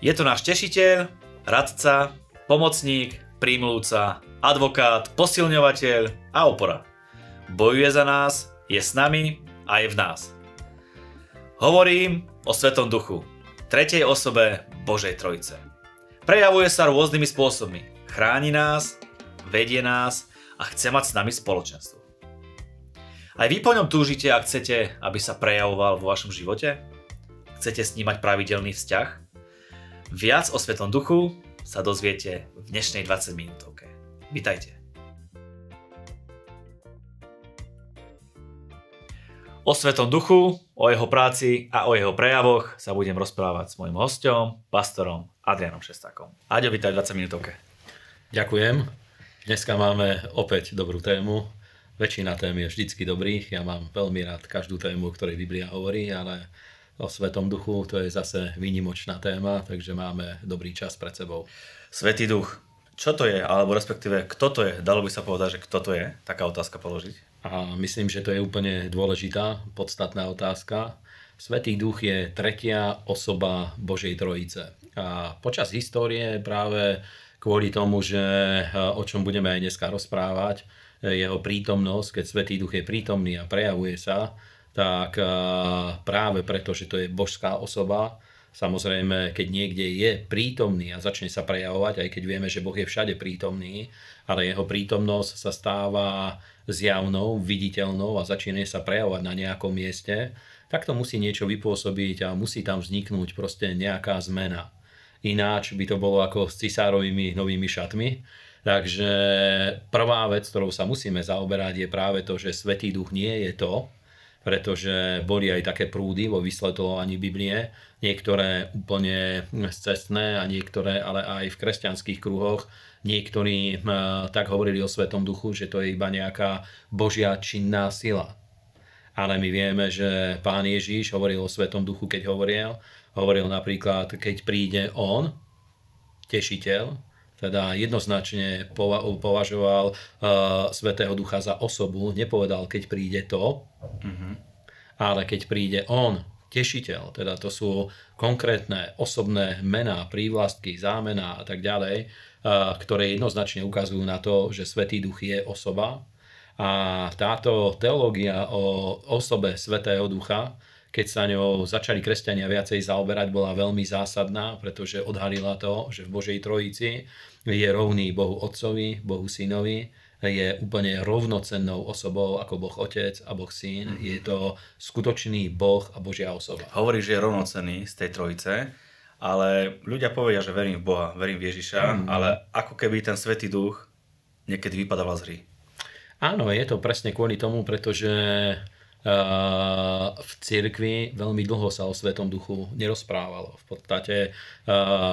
Je to náš tešiteľ, radca, pomocník, príjmlúca, advokát, posilňovateľ a opora. Bojuje za nás, je s nami a je v nás. Hovorím o Svetom Duchu, tretej osobe Božej Trojice. Prejavuje sa rôznymi spôsobmi. Chráni nás, vedie nás a chce mať s nami spoločenstvo. Aj vy po ňom túžite a chcete, aby sa prejavoval vo vašom živote? Chcete s ním mať pravidelný vzťah? Viac o Svetom duchu sa dozviete v dnešnej 20 minútovke. Vitajte. O Svetom duchu, o jeho práci a o jeho prejavoch sa budem rozprávať s mojim hostom, pastorom Adrianom Šestákom. Aďo, vítaj 20 minútovke. Ďakujem. Dneska máme opäť dobrú tému. Väčšina tém je vždycky dobrých. Ja mám veľmi rád každú tému, o ktorej Biblia hovorí, ale o Svetom duchu, to je zase výnimočná téma, takže máme dobrý čas pred sebou. Svetý duch, čo to je, alebo respektíve kto to je? Dalo by sa povedať, že kto to je? Taká otázka položiť. A myslím, že to je úplne dôležitá, podstatná otázka. Svetý duch je tretia osoba Božej Trojice. A počas histórie práve kvôli tomu, že e, o čom budeme aj dneska rozprávať, e, jeho prítomnosť, keď Svetý duch je prítomný a prejavuje sa, tak práve preto, že to je božská osoba, Samozrejme, keď niekde je prítomný a začne sa prejavovať, aj keď vieme, že Boh je všade prítomný, ale jeho prítomnosť sa stáva zjavnou, viditeľnou a začína sa prejavovať na nejakom mieste, tak to musí niečo vypôsobiť a musí tam vzniknúť proste nejaká zmena. Ináč by to bolo ako s cisárovými novými šatmi. Takže prvá vec, ktorou sa musíme zaoberať, je práve to, že Svetý duch nie je to, pretože boli aj také prúdy vo vysvetľovaní Biblie, niektoré úplne cestné a niektoré ale aj v kresťanských kruhoch. Niektorí eh, tak hovorili o Svetom duchu, že to je iba nejaká božia činná sila. Ale my vieme, že pán Ježíš hovoril o Svetom duchu, keď hovoril. Hovoril napríklad, keď príde on, tešiteľ, teda jednoznačne považoval uh, Svetého Ducha za osobu, nepovedal, keď príde to, mm-hmm. ale keď príde on, tešiteľ, teda to sú konkrétne osobné mená, prívlastky, zámena a tak ďalej, uh, ktoré jednoznačne ukazujú na to, že Svetý Duch je osoba. A táto teológia o osobe Svetého Ducha keď sa ňou začali kresťania viacej zaoberať, bola veľmi zásadná, pretože odhalila to, že v Božej Trojici je rovný Bohu Otcovi, Bohu Synovi, je úplne rovnocennou osobou ako Boh Otec a Boh Syn. Mm-hmm. Je to skutočný Boh a Božia osoba. Hovorí, že je rovnocenný z tej trojice, ale ľudia povedia, že verím v Boha, verím v Ježiša, mm-hmm. ale ako keby ten Svetý Duch niekedy vypadával z hry. Áno, je to presne kvôli tomu, pretože Eh, v cirkvi veľmi dlho sa o Svetom duchu nerozprávalo. V podstate eh,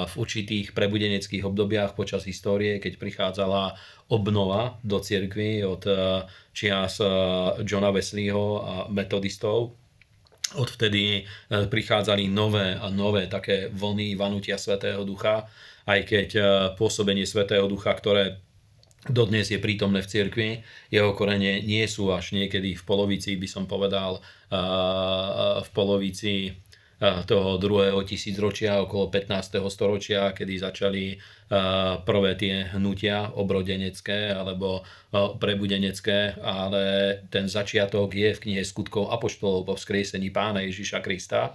v určitých prebudeneckých obdobiach počas histórie, keď prichádzala obnova do cirkvi od eh, čias Johna Wesleyho a metodistov, odvtedy prichádzali nové a nové také vlny vanutia Svetého ducha, aj keď pôsobenie Svetého ducha, ktoré dodnes je prítomné v cirkvi. Jeho korene nie sú až niekedy v polovici, by som povedal, v polovici toho druhého tisícročia, okolo 15. storočia, kedy začali prvé tie hnutia obrodenecké alebo prebudenecké, ale ten začiatok je v knihe skutkov Apoštolov po vzkriesení pána Ježiša Krista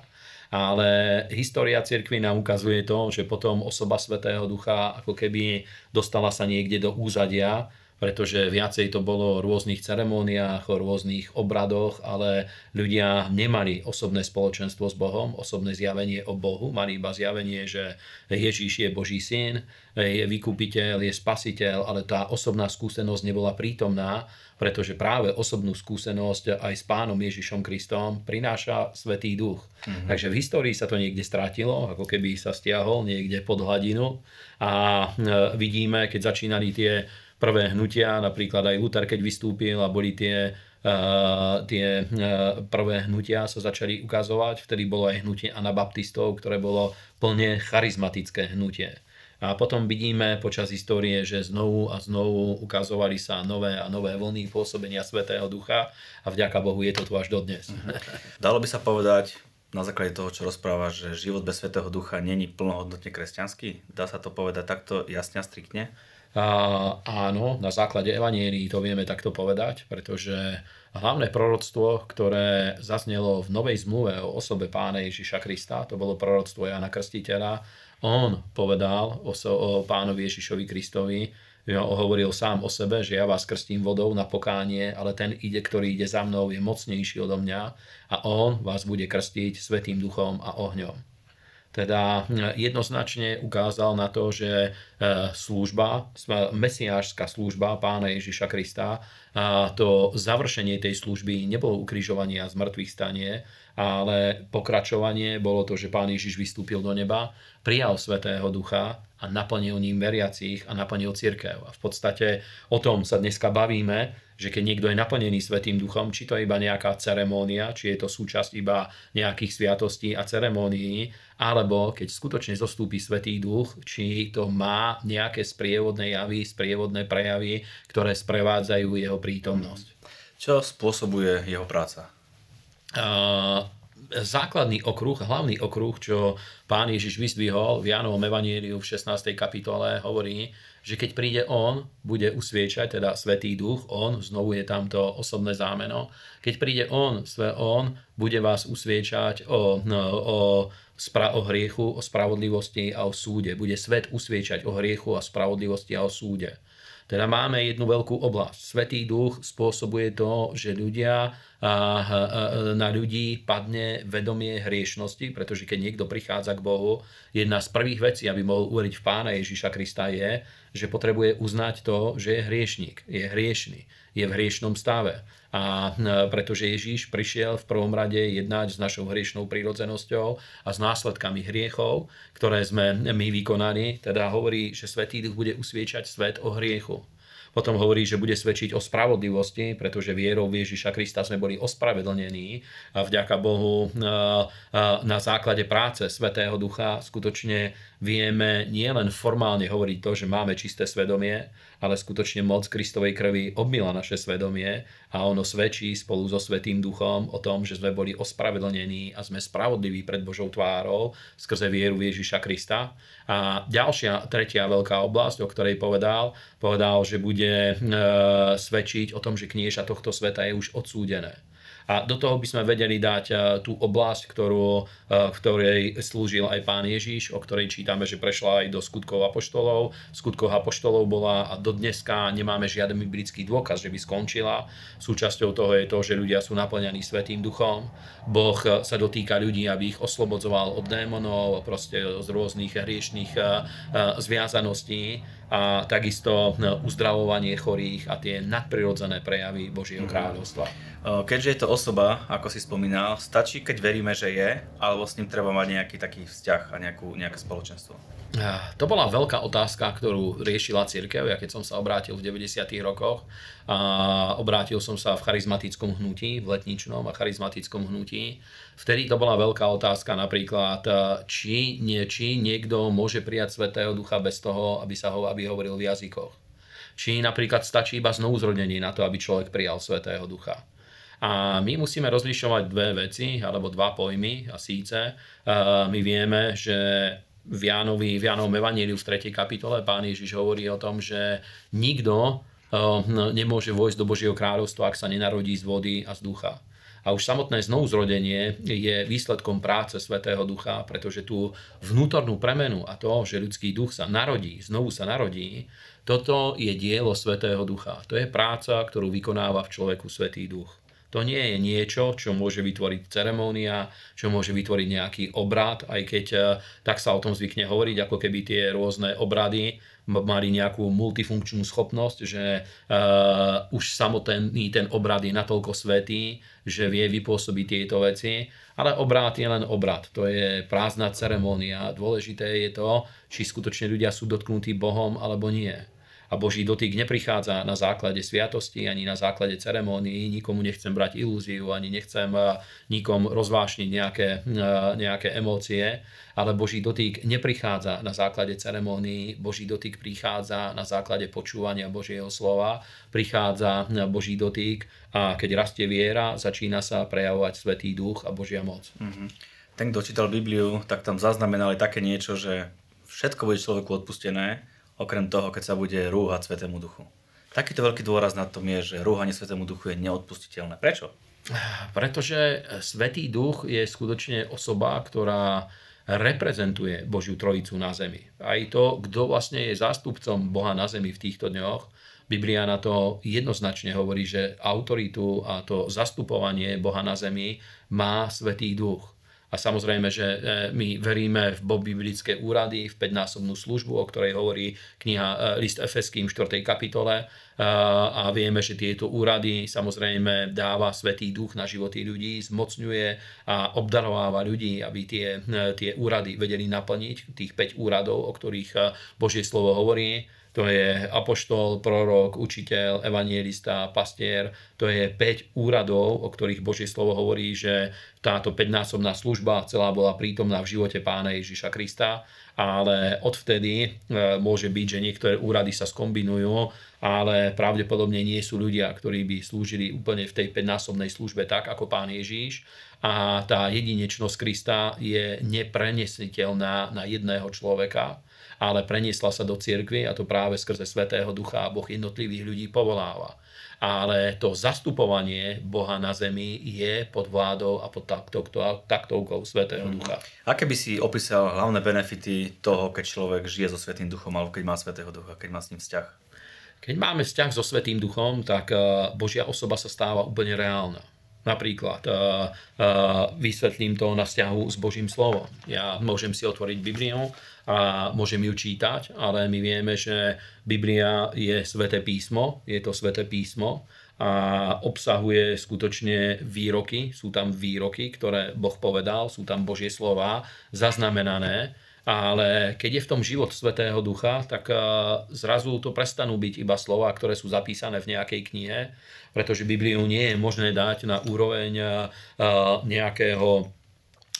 ale história cirkvi nám ukazuje to, že potom osoba Svetého Ducha ako keby dostala sa niekde do úzadia pretože viacej to bolo o rôznych ceremóniách, o rôznych obradoch, ale ľudia nemali osobné spoločenstvo s Bohom, osobné zjavenie o Bohu, mali iba zjavenie, že Ježíš je Boží syn, je vykupiteľ, je spasiteľ, ale tá osobná skúsenosť nebola prítomná, pretože práve osobnú skúsenosť aj s pánom Ježišom Kristom prináša Svetý Duch. Mm-hmm. Takže v histórii sa to niekde stratilo, ako keby sa stiahol niekde pod hladinu a e, vidíme, keď začínali tie prvé hnutia, napríklad aj Luther, keď vystúpil a boli tie, uh, tie uh, prvé hnutia sa začali ukazovať, vtedy bolo aj hnutie anabaptistov, ktoré bolo plne charizmatické hnutie. A potom vidíme počas histórie, že znovu a znovu ukazovali sa nové a nové vlny pôsobenia Svetého Ducha a vďaka Bohu je to tu až dodnes. Dalo by sa povedať, na základe toho, čo rozpráva, že život bez Svetého Ducha není plnohodnotne kresťanský? Dá sa to povedať takto jasne a striktne? áno, na základe evanielii to vieme takto povedať, pretože hlavné proroctvo, ktoré zaznelo v Novej zmluve o osobe pána Ježiša Krista, to bolo proroctvo Jana Krstiteľa, on povedal o, o pánovi Ježišovi Kristovi, hovoril sám o sebe, že ja vás krstím vodou na pokánie, ale ten ide, ktorý ide za mnou, je mocnejší odo mňa a on vás bude krstiť svetým duchom a ohňom teda hm, jednoznačne ukázal na to, že eh, služba, mesiášská služba pána Ježiša Krista, eh, to završenie tej služby nebolo ukrižovanie a zmrtvých stanie, ale pokračovanie bolo to, že pán Ježiš vystúpil do neba, prijal Svetého Ducha a naplnil ním veriacich a naplnil církev. A v podstate o tom sa dneska bavíme, že keď niekto je naplnený Svetým duchom, či to je iba nejaká ceremónia, či je to súčasť iba nejakých sviatostí a ceremónií, alebo keď skutočne zostúpi Svetý duch, či to má nejaké sprievodné javy, sprievodné prejavy, ktoré sprevádzajú jeho prítomnosť. Čo spôsobuje jeho práca? základný okruh, hlavný okruh, čo pán Ježiš vyzdvihol v Jánovom evaníliu v 16. kapitole, hovorí, že keď príde on, bude usviečať, teda Svetý duch, on, znovu je tam to osobné zámeno, keď príde on, sve on, bude vás usviečať o, no, o, spra- o hriechu, o spravodlivosti a o súde. Bude svet usviečať o hriechu a spravodlivosti a o súde. Teda máme jednu veľkú oblasť. Svetý duch spôsobuje to, že ľudia, na ľudí padne vedomie hriešnosti, pretože keď niekto prichádza k Bohu, jedna z prvých vecí, aby mohol uveriť v Pána Ježiša Krista je, že potrebuje uznať to, že je hriešnik, je hriešný je v hriešnom stave. A e, pretože Ježíš prišiel v prvom rade jednať s našou hriešnou prírodzenosťou a s následkami hriechov, ktoré sme my vykonali, teda hovorí, že Svetý Duch bude usviečať svet o hriechu. Potom hovorí, že bude svedčiť o spravodlivosti, pretože vierou v Ježiša Krista sme boli ospravedlnení a vďaka Bohu e, e, na základe práce Svetého Ducha skutočne vieme nielen formálne hovoriť to, že máme čisté svedomie, ale skutočne moc Kristovej krvi obmila naše svedomie a ono svedčí spolu so Svetým duchom o tom, že sme boli ospravedlnení a sme spravodliví pred Božou tvárou skrze vieru Ježiša Krista. A ďalšia, tretia veľká oblasť, o ktorej povedal, povedal, že bude e, svedčiť o tom, že knieža tohto sveta je už odsúdené a do toho by sme vedeli dať e, tú oblasť, ktorú, e, v ktorej slúžil aj pán Ježiš, o ktorej čítame, že prešla aj do skutkov apoštolov. Skutkov apoštolov bola a do dneska nemáme žiaden biblický dôkaz, že by skončila. Súčasťou toho je to, že ľudia sú naplňaní Svetým duchom. Boh e, sa dotýka ľudí, aby ich oslobodzoval od démonov, proste z rôznych hriešných zviazaností a takisto e, uzdravovanie chorých a tie nadprirodzené prejavy Božieho mhm. kráľovstva. E, keďže je to osoba, ako si spomínal, stačí, keď veríme, že je, alebo s ním treba mať nejaký taký vzťah a nejakú, nejaké spoločenstvo? To bola veľká otázka, ktorú riešila církev. Ja keď som sa obrátil v 90. rokoch, a obrátil som sa v charizmatickom hnutí, v letničnom a charizmatickom hnutí, Vtedy to bola veľká otázka napríklad, e, či, nie, či niekto môže prijať Svetého Ducha bez toho, aby sa ho, aby hovoril v jazykoch. Či napríklad stačí iba znovuzrodenie na to, aby človek prijal Svetého Ducha. A my musíme rozlišovať dve veci, alebo dva pojmy, a síce e, my vieme, že v, Jánovi, v Jánovom evaníliu v 3. kapitole pán Ježiš hovorí o tom, že nikto e, nemôže vojsť do Božieho kráľovstva, ak sa nenarodí z vody a z ducha. A už samotné znovuzrodenie je výsledkom práce Svetého Ducha, pretože tú vnútornú premenu a to, že ľudský duch sa narodí, znovu sa narodí, toto je dielo Svetého Ducha. To je práca, ktorú vykonáva v človeku Svetý Duch. To nie je niečo, čo môže vytvoriť ceremónia, čo môže vytvoriť nejaký obrad, aj keď e, tak sa o tom zvykne hovoriť, ako keby tie rôzne obrady mali nejakú multifunkčnú schopnosť, že uh, už samotný ten obrad je natoľko svetý, že vie vypôsobiť tieto veci, ale obrad je len obrad, to je prázdna ceremónia. Dôležité je to, či skutočne ľudia sú dotknutí Bohom alebo nie a Boží dotyk neprichádza na základe sviatosti ani na základe ceremonií, Nikomu nechcem brať ilúziu, ani nechcem e, nikom rozvášniť nejaké, e, nejaké emócie, ale Boží dotyk neprichádza na základe ceremonií, Boží dotyk prichádza na základe počúvania Božieho slova, prichádza Boží dotyk a keď rastie viera, začína sa prejavovať Svetý duch a Božia moc. Mm-hmm ten, kto čítal Bibliu, tak tam zaznamenali také niečo, že všetko bude človeku odpustené, okrem toho, keď sa bude rúhať Svetému Duchu. Takýto veľký dôraz na tom je, že rúhanie Svetému Duchu je neodpustiteľné. Prečo? Pretože Svetý Duch je skutočne osoba, ktorá reprezentuje Božiu Trojicu na zemi. Aj to, kto vlastne je zástupcom Boha na zemi v týchto dňoch, Biblia na to jednoznačne hovorí, že autoritu a to zastupovanie Boha na zemi má Svetý Duch. A samozrejme, že e, my veríme v biblické úrady, v 5-násobnú službu, o ktorej hovorí kniha e, List Efeským 4. kapitole. E, a vieme, že tieto úrady samozrejme dáva Svetý duch na životy ľudí, zmocňuje a obdarováva ľudí, aby tie, tie úrady vedeli naplniť, tých 5 úradov, o ktorých Božie slovo hovorí to je apoštol, prorok, učiteľ, evanielista, pastier. To je 5 úradov, o ktorých Božie slovo hovorí, že táto 5-násobná služba celá bola prítomná v živote pána Ježiša Krista. Ale odvtedy e, môže byť, že niektoré úrady sa skombinujú, ale pravdepodobne nie sú ľudia, ktorí by slúžili úplne v tej 5-násobnej službe tak, ako pán Ježiš a tá jedinečnosť Krista je neprenesiteľná na jedného človeka ale preniesla sa do cirkvy a to práve skrze Svetého Ducha a Boh jednotlivých ľudí povoláva. Ale to zastupovanie Boha na zemi je pod vládou a pod taktovkou, taktovkou Svetého mhm. Ducha. Aké by si opísal hlavné benefity toho, keď človek žije so Svetým Duchom alebo keď má Svetého Ducha, keď má s ním vzťah? Keď máme vzťah so Svetým Duchom, tak eh, Božia osoba sa stáva úplne reálna Napríklad, uh, uh, vysvetlím to na vzťahu s Božím slovom. Ja môžem si otvoriť Bibliu a môžem ju čítať, ale my vieme, že Biblia je sveté písmo, je to sveté písmo a obsahuje skutočne výroky, sú tam výroky, ktoré Boh povedal, sú tam Božie slova zaznamenané ale keď je v tom život Svetého Ducha, tak eh, zrazu to prestanú byť iba slova, ktoré sú zapísané v nejakej knihe, pretože Bibliu nie je možné dať na úroveň eh, nejakého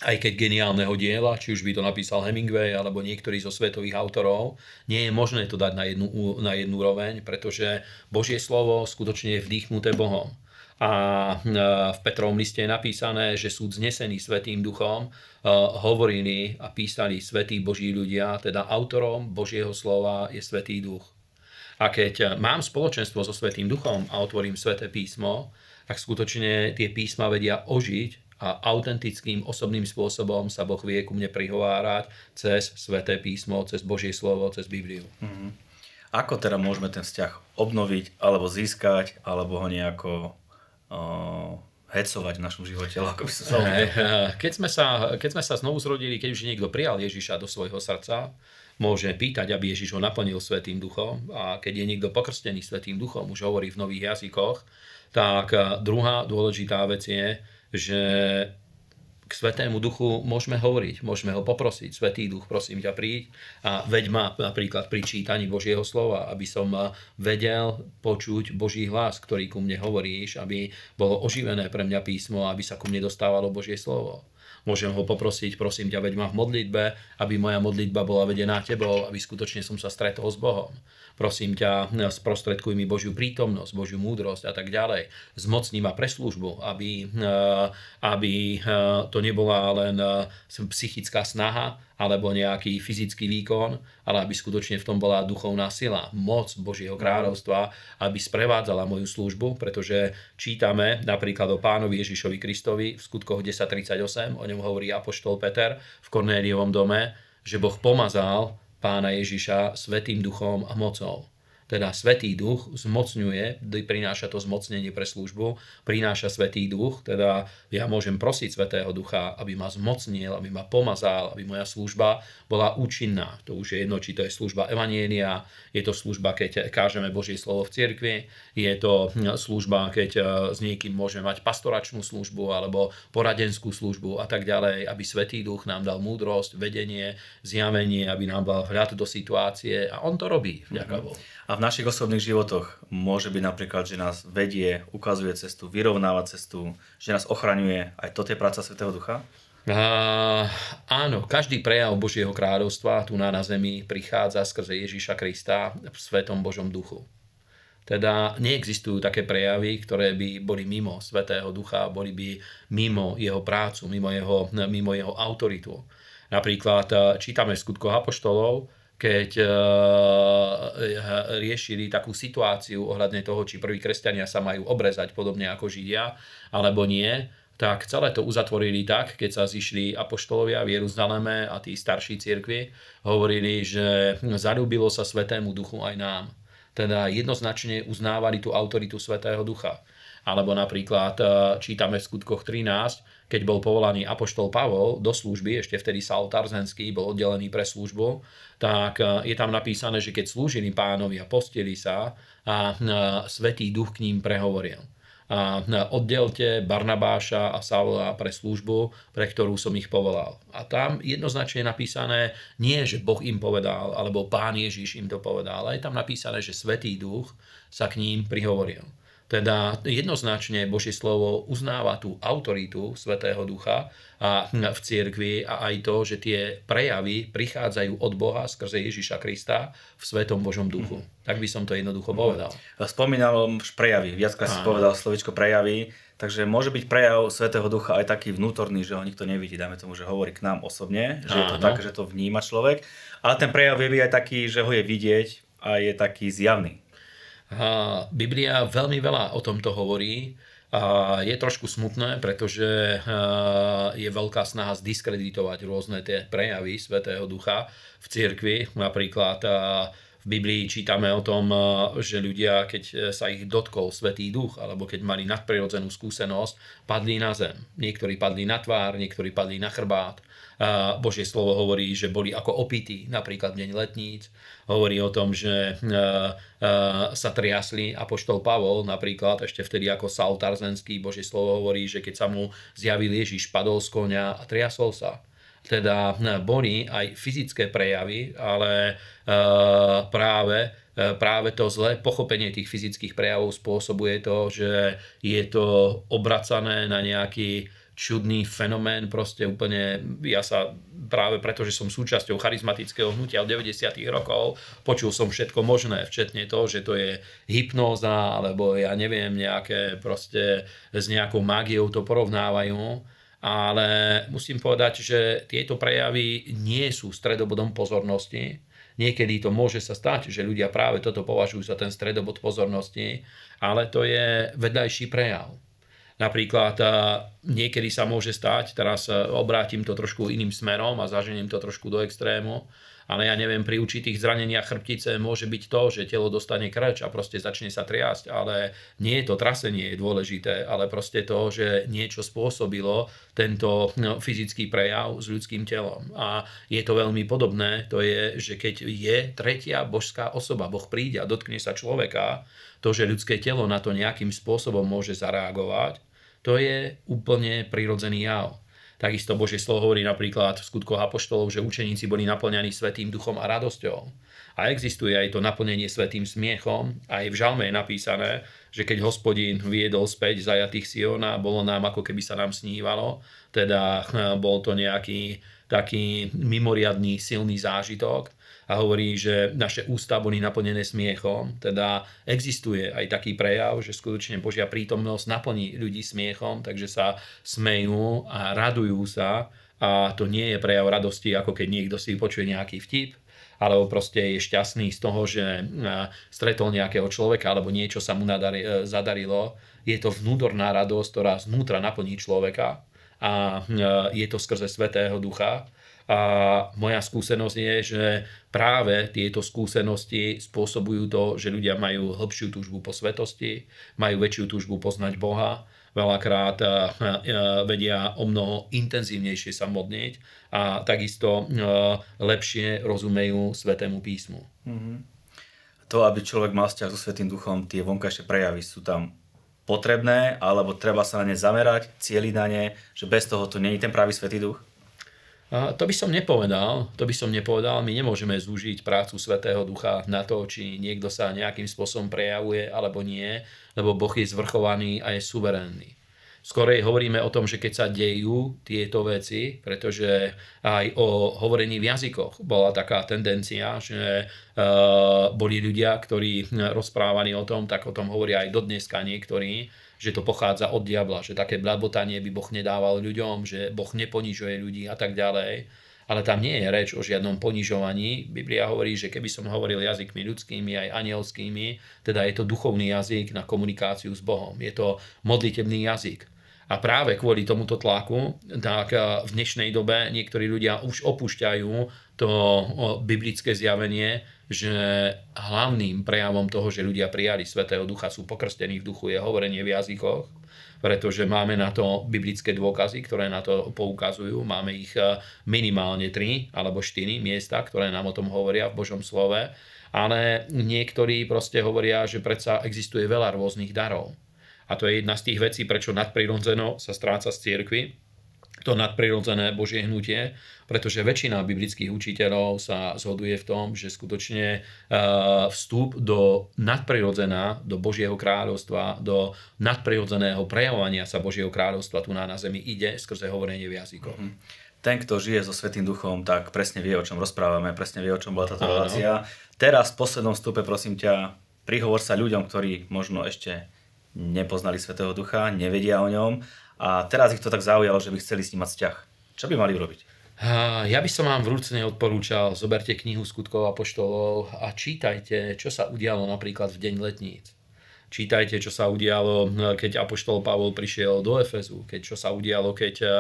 aj keď geniálneho diela, či už by to napísal Hemingway alebo niektorý zo svetových autorov, nie je možné to dať na jednu, na jednu roveň, pretože Božie slovo skutočne je vdýchnuté Bohom a e, v Petrovom liste je napísané, že sú znesení Svetým duchom, e, hovorili a písali svätí Boží ľudia, teda autorom Božieho slova je Svetý duch. A keď e, mám spoločenstvo so Svetým duchom a otvorím Sveté písmo, tak skutočne tie písma vedia ožiť a autentickým osobným spôsobom sa Boh vie ku mne prihovárať cez Sveté písmo, cez Božie slovo, cez Bibliu. Mm-hmm. Ako teda môžeme ten vzťah obnoviť, alebo získať, alebo ho nejako Eh, hecovať v našom živote, ako by som sa eh, eh, keď sme sa, keď sme sa znovu zrodili, keď už niekto prijal Ježiša do svojho srdca, môže pýtať, aby Ježiš ho naplnil Svetým duchom a keď je niekto pokrstený Svetým duchom, už hovorí v nových jazykoch, tak druhá dôležitá vec je, že k Svetému Duchu môžeme hovoriť, môžeme ho poprosiť. Svetý Duch, prosím ťa, príď a veď ma napríklad pri čítaní Božieho slova, aby som vedel počuť Boží hlas, ktorý ku mne hovoríš, aby bolo oživené pre mňa písmo, aby sa ku mne dostávalo Božie slovo. Môžem ho poprosiť, prosím ťa, veď ma v modlitbe, aby moja modlitba bola vedená tebou, aby skutočne som sa stretol s Bohom. Prosím ťa, sprostredkuj mi Božiu prítomnosť, Božiu múdrosť a tak ďalej. Zmocni ma pre službu, aby, eh, aby eh, to nebola len eh, psychická snaha, alebo nejaký fyzický výkon, ale aby skutočne v tom bola duchovná sila, moc Božieho kráľovstva, aby sprevádzala moju službu, pretože čítame napríklad o pánovi Ježišovi Kristovi v skutkoch 10.38, o ňom hovorí Apoštol Peter v Kornéliovom dome, že Boh pomazal pána Ježiša svetým duchom a mocou teda Svetý duch zmocňuje, prináša to zmocnenie pre službu, prináša Svetý duch, teda ja môžem prosiť Svetého ducha, aby ma zmocnil, aby ma pomazal, aby moja služba bola účinná. To už je jedno, či to je služba Evanielia, je to služba, keď kážeme Božie slovo v cirkvi, je to služba, keď e, s niekým môžeme mať pastoračnú službu alebo poradenskú službu a tak ďalej, aby Svetý duch nám dal múdrosť, vedenie, zjavenie, aby nám dal hľad do situácie a on to robí, vďaka mhm. A v našich osobných životoch môže byť napríklad, že nás vedie, ukazuje cestu, vyrovnáva cestu, že nás ochraňuje. Aj to je práca Svetého Ducha? Uh, áno, každý prejav Božieho kráľovstva tu na, na zemi prichádza skrze Ježíša Krista v Svetom Božom duchu. Teda neexistujú také prejavy, ktoré by boli mimo Svetého ducha, boli by mimo jeho prácu, mimo jeho, mimo jeho autoritu. Napríklad e, čítame skutko apoštolov, keď eh, eh, riešili takú situáciu ohľadne toho, či prví kresťania sa majú obrezať podobne ako Židia, alebo nie, tak celé to uzatvorili tak, keď sa zišli apoštolovia v Jeruzaleme a tí starší cirkvi, hovorili, že zalúbilo sa Svetému Duchu aj nám. Teda jednoznačne uznávali tú autoritu Svetého Ducha. Alebo napríklad eh, čítame v skutkoch 13, keď bol povolaný apoštol Pavol do služby, ešte vtedy Saul Tarzenský bol oddelený pre službu, tak e, je tam napísané, že keď slúžili pánovi a postili sa, a e, Svetý duch k ním prehovoril. A e, oddelte Barnabáša a Saula pre službu, pre ktorú som ich povolal. A tam jednoznačne je napísané, nie že Boh im povedal, alebo Pán Ježiš im to povedal, ale je tam napísané, že Svetý duch sa k ním prihovoril. Teda jednoznačne Božie slovo uznáva tú autoritu Svetého Ducha a hm. v cirkvi a aj to, že tie prejavy prichádzajú od Boha skrze Ježiša Krista v Svetom Božom duchu. Hm. Tak by som to jednoducho povedal. Hm. Spomínal prejavy, viackrát si povedal slovičko prejavy, takže môže byť prejav Svetého Ducha aj taký vnútorný, že ho nikto nevidí, dáme tomu, že hovorí k nám osobne, že Áno. je to tak, že to vníma človek, ale ten prejav je aj taký, že ho je vidieť a je taký zjavný. A Biblia veľmi veľa o tomto hovorí. A je trošku smutné, pretože je veľká snaha zdiskreditovať rôzne tie prejavy Svetého Ducha v cirkvi. Napríklad v Biblii čítame o tom, že ľudia, keď sa ich dotkol Svetý Duch, alebo keď mali nadprirodzenú skúsenosť, padli na zem. Niektorí padli na tvár, niektorí padli na chrbát. Božie slovo hovorí, že boli ako opití, napríklad v deň letníc. Hovorí o tom, že sa triasli apoštol Pavol, napríklad ešte vtedy ako Saul Tarzenský, Božie slovo hovorí, že keď sa mu zjavil Ježiš, padol z konia a triasol sa teda boli aj fyzické prejavy, ale práve, práve to zlé pochopenie tých fyzických prejavov spôsobuje to, že je to obracané na nejaký čudný fenomén, proste úplne, ja sa práve preto, že som súčasťou charizmatického hnutia od 90. rokov, počul som všetko možné, včetne to, že to je hypnoza, alebo ja neviem, nejaké proste s nejakou mágiou to porovnávajú, ale musím povedať, že tieto prejavy nie sú stredobodom pozornosti, Niekedy to môže sa stať, že ľudia práve toto považujú za ten stredobod pozornosti, ale to je vedľajší prejav. Napríklad eh, niekedy sa môže stať, teraz eh, obrátim to trošku iným smerom a zaženiem to trošku do extrému, ale ja neviem, pri určitých zraneniach chrbtice môže byť to, že telo dostane krč a proste začne sa triasť, ale nie je to trasenie je dôležité, ale proste to, že niečo spôsobilo tento no, fyzický prejav s ľudským telom. A je to veľmi podobné, to je, že keď je tretia božská osoba, Boh príde a dotkne sa človeka, to, že ľudské telo na to nejakým spôsobom môže zareagovať, to je úplne prirodzený jav. Takisto Božie slovo hovorí napríklad v skutkoch apoštolov, že učeníci boli naplňaní svetým duchom a radosťou. A existuje aj to naplnenie svetým smiechom. Aj v žalme je napísané, že keď hospodín viedol späť zajatých Siona, bolo nám ako keby sa nám snívalo. Teda hm, bol to nejaký taký mimoriadný silný zážitok a hovorí, že naše ústa boli naplnené smiechom. Teda existuje aj taký prejav, že skutočne Božia prítomnosť naplní ľudí smiechom, takže sa smejú a radujú sa a to nie je prejav radosti, ako keď niekto si počuje nejaký vtip, alebo proste je šťastný z toho, že e, stretol nejakého človeka alebo niečo sa mu nadari, e, zadarilo. Je to vnútorná radosť, ktorá znútra naplní človeka a e, je to skrze Svetého Ducha a moja skúsenosť je, že práve tieto skúsenosti spôsobujú to, že ľudia majú hĺbšiu túžbu po svetosti, majú väčšiu túžbu poznať Boha, veľakrát eh, eh, vedia o mnoho intenzívnejšie sa modniť a takisto eh, lepšie rozumejú Svetému písmu. Mhm. To, aby človek mal vzťah so Svetým duchom, tie vonkajšie prejavy sú tam potrebné, alebo treba sa na ne zamerať, cieliť na ne, že bez toho to není ten pravý Svetý duch? To by som nepovedal, to by som nepovedal. My nemôžeme zúžiť prácu Svetého Ducha na to, či niekto sa nejakým spôsobom prejavuje alebo nie, lebo Boh je zvrchovaný a je suverénny. Skorej hovoríme o tom, že keď sa dejú tieto veci, pretože aj o hovorení v jazykoch bola taká tendencia, že e, boli ľudia, ktorí hm, rozprávali o tom, tak o tom hovoria aj dodneska niektorí, že to pochádza od diabla, že také blabotanie by Boh nedával ľuďom, že Boh neponižuje ľudí a tak ďalej. Ale tam nie je reč o žiadnom ponižovaní. Biblia hovorí, že keby som hovoril jazykmi ľudskými aj anielskými, teda je to duchovný jazyk na komunikáciu s Bohom. Je to modlitebný jazyk. A práve kvôli tomuto tlaku, tak e, v dnešnej dobe niektorí ľudia už opúšťajú to biblické zjavenie že hlavným prejavom toho, že ľudia prijali Svetého Ducha, sú pokrstení v duchu, je hovorenie v jazykoch, pretože máme na to biblické dôkazy, ktoré na to poukazujú. Máme ich eh, minimálne tri alebo štyri miesta, ktoré nám o tom hovoria v Božom slove. Ale niektorí proste hovoria, že predsa existuje veľa rôznych darov. A to je jedna z tých vecí, prečo nadprirodzeno sa stráca z cirkvi, to nadprirodzené Božie hnutie, pretože väčšina biblických učiteľov sa zhoduje v tom, že skutočne eh, vstup do nadprirodzená, do Božieho kráľovstva, do nadprirodzeného prejavovania sa Božieho kráľovstva tu na, na zemi ide skrze hovorenie v jazykoch. Mm-hmm ten, kto žije so Svetým Duchom, tak presne vie, o čom rozprávame, presne vie, o čom bola táto relácia. Teraz v poslednom stupe, prosím ťa, prihovor sa ľuďom, ktorí možno ešte nepoznali Svetého Ducha, nevedia o ňom a teraz ich to tak zaujalo, že by chceli s ním mať vzťah. Čo by mali urobiť? Ja by som vám vrúcne odporúčal, zoberte knihu Skutkov a poštolov a čítajte, čo sa udialo napríklad v deň letníc. Čítajte, čo sa udialo, eh, keď Apoštol Pavol prišiel do Efezu, keď čo sa udialo, keď eh, eh,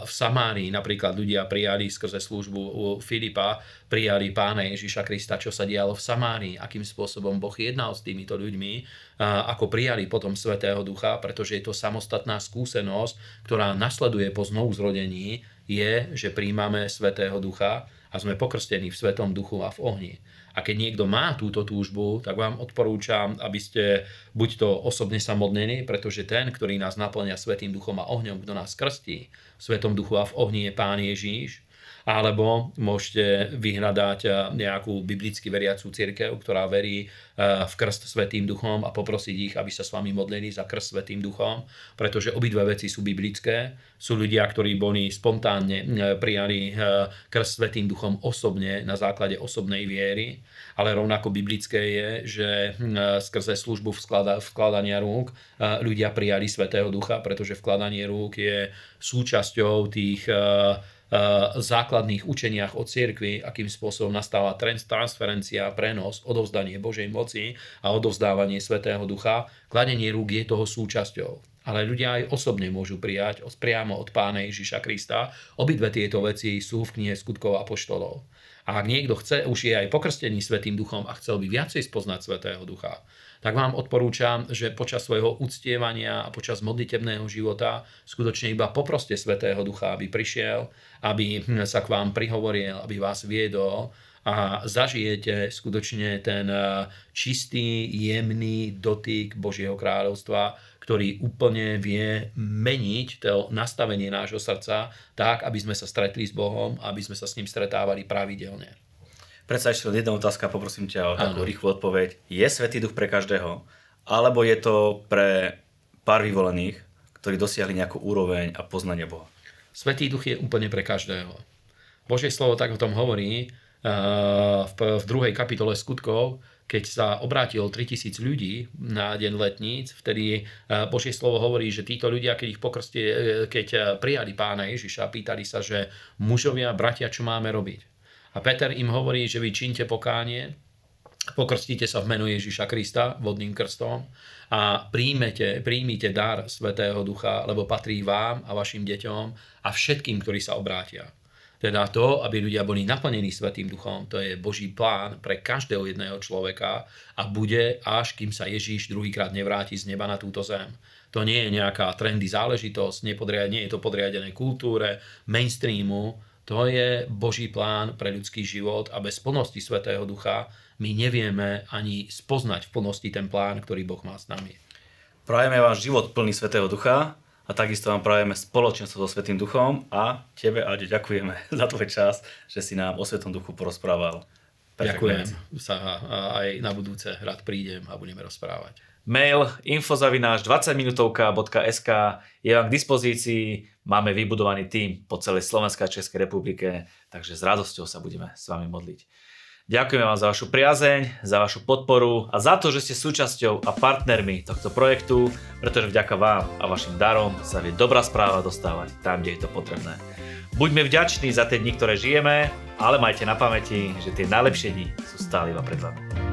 v Samárii napríklad ľudia prijali skrze službu u Filipa, prijali pána Ježiša Krista, čo sa dialo v Samárii, akým spôsobom Boh jednal s týmito ľuďmi, ako prijali potom Svetého Ducha, pretože je to samostatná skúsenosť, ktorá nasleduje po zrodení, je, že príjmame Svetého Ducha a sme pokrstení v Svetom Duchu a v ohni. A keď niekto má túto túžbu, tak vám odporúčam, aby ste buď to osobne samodnení, pretože ten, ktorý nás naplňa Svetým duchom a ohňom, kto nás krstí, v Svetom duchu a v ohni je Pán Ježíš, alebo môžete vyhľadať eh, nejakú biblicky veriacú církev, ktorá verí eh, v krst Svetým duchom a poprosiť ich, aby sa s vami modlili za krst Svetým duchom, pretože obidve veci sú biblické. Sú ľudia, ktorí boli spontánne eh, prijali krst Svetým duchom osobne na základe osobnej viery, ale rovnako biblické je, že skrze službu vkladania rúk ľudia prijali Svetého ducha, pretože vkladanie rúk je súčasťou tých Eh, základných učeniach o cirkvi, akým spôsobom nastáva transferencia, prenos, odovzdanie Božej moci a odovzdávanie Svetého Ducha, kladenie rúk je toho súčasťou ale ľudia aj osobne môžu prijať priamo od pána Ježiša Krista. Obidve tieto veci sú v knihe Skutkov a poštolov. A ak niekto chce, už je aj pokrstený Svetým duchom a chcel by viacej spoznať Svetého ducha, tak vám odporúčam, že počas svojho uctievania a počas modlitebného života skutočne iba poproste Svetého Ducha, aby prišiel, aby sa k vám prihovoril, aby vás viedol a zažijete skutočne ten eh, čistý, jemný dotyk Božieho kráľovstva, ktorý úplne vie meniť to nastavenie nášho srdca tak, aby sme sa stretli s Bohom, aby sme sa s ním stretávali pravidelne. Predsa ešte jedna otázka, poprosím ťa o takú rýchlu odpoveď. Je Svetý Duch pre každého? Alebo je to pre pár vyvolených, ktorí dosiahli nejakú úroveň a poznanie Boha? Svetý Duch je úplne pre každého. Božie slovo tak o tom hovorí, Eh, v druhej kapitole skutkov, keď sa obrátil 3000 ľudí na deň letníc, vtedy eh, Božie slovo hovorí, že títo ľudia, keď ich pokrstie, eh, keď prijali pána Ježiša, pýtali sa, že mužovia, bratia, čo máme robiť? A Peter im hovorí, že vy čínte pokánie, pokrstíte sa v menu Ježiša Krista vodným krstom a príjmete, príjmite dar Svetého Ducha, lebo patrí vám a vašim deťom a všetkým, ktorí sa obrátia. Teda to, aby ľudia boli naplnení Svetým duchom, to je Boží plán pre každého jedného človeka a bude až kým sa Ježíš druhýkrát nevráti z neba na túto zem. To nie je nejaká trendy záležitosť, nie je to podriadené kultúre, mainstreamu, to je Boží plán pre ľudský život a bez plnosti Svetého Ducha my nevieme ani spoznať v plnosti ten plán, ktorý Boh má s nami. Prajeme vám život plný Svetého Ducha a takisto vám prajeme spoločenstvo so Svetým Duchom a tebe, Ade, ďakujeme za tvoj čas, že si nám o Svetom Duchu porozprával. Perfektné. Ďakujem. Sa aj na budúce rád prídem a budeme rozprávať. Mail infozavináš 20minutovka.sk je vám k dispozícii. Máme vybudovaný tým po celej Slovenskej a Českej republike, takže s radosťou sa budeme s vami modliť. Ďakujeme vám za vašu priazeň, za vašu podporu a za to, že ste súčasťou a partnermi tohto projektu, pretože vďaka vám a vašim darom sa vie dobrá správa dostávať tam, kde je to potrebné. Buďme vďační za tie dni, ktoré žijeme, ale majte na pamäti, že tie najlepšie dni sú stále iba pred vami.